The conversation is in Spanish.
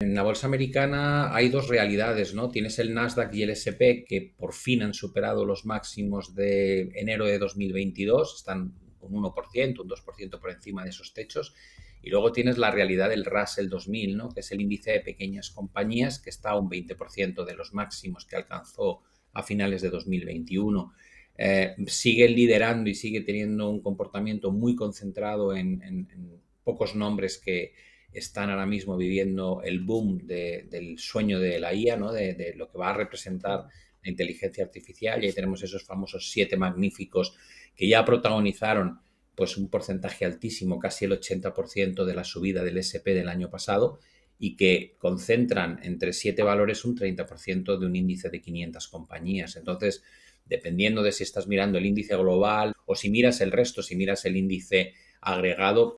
En la bolsa americana hay dos realidades, ¿no? Tienes el Nasdaq y el SP que por fin han superado los máximos de enero de 2022, están un 1%, un 2% por encima de esos techos. Y luego tienes la realidad del Russell 2000, ¿no? que es el índice de pequeñas compañías que está a un 20% de los máximos que alcanzó a finales de 2021. Eh, sigue liderando y sigue teniendo un comportamiento muy concentrado en pocos nombres que, están ahora mismo viviendo el boom del sueño de la IA, ¿no? de, de, lo que va a representar la inteligencia artificial. Y ahí tenemos esos famosos siete magníficos que ya protagonizaron pues, un porcentaje altísimo, casi el 80% de la subida del SP del año pasado y que concentran entre siete valores un 30% de un índice de 500 compañías. Entonces, dependiendo de si estás mirando el índice global o si miras el resto, si miras el índice agregado,